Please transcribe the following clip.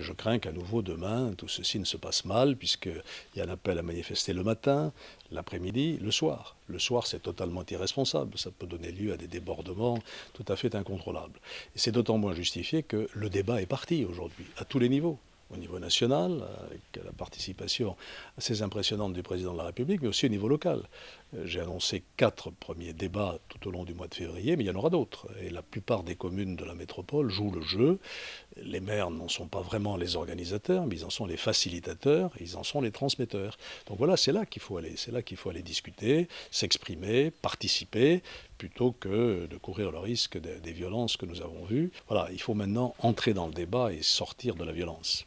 je crains qu'à nouveau demain, tout ceci ne se passe mal, puisqu'il y a un appel à manifester le matin, l'après-midi, le soir. Le soir, c'est totalement irresponsable. Ça peut donner lieu à des débordements tout à fait incontrôlables. Et c'est d'autant moins justifié que le débat est parti aujourd'hui, à tous les niveaux au niveau national, avec la participation assez impressionnante du président de la République, mais aussi au niveau local. J'ai annoncé quatre premiers débats tout au long du mois de février, mais il y en aura d'autres. Et la plupart des communes de la métropole jouent le jeu. Les maires n'en sont pas vraiment les organisateurs, mais ils en sont les facilitateurs, ils en sont les transmetteurs. Donc voilà, c'est là qu'il faut aller. C'est là qu'il faut aller discuter, s'exprimer, participer, plutôt que de courir le risque des, violences que nous avons vues. Voilà, il faut maintenant entrer dans le débat et sortir de la violence.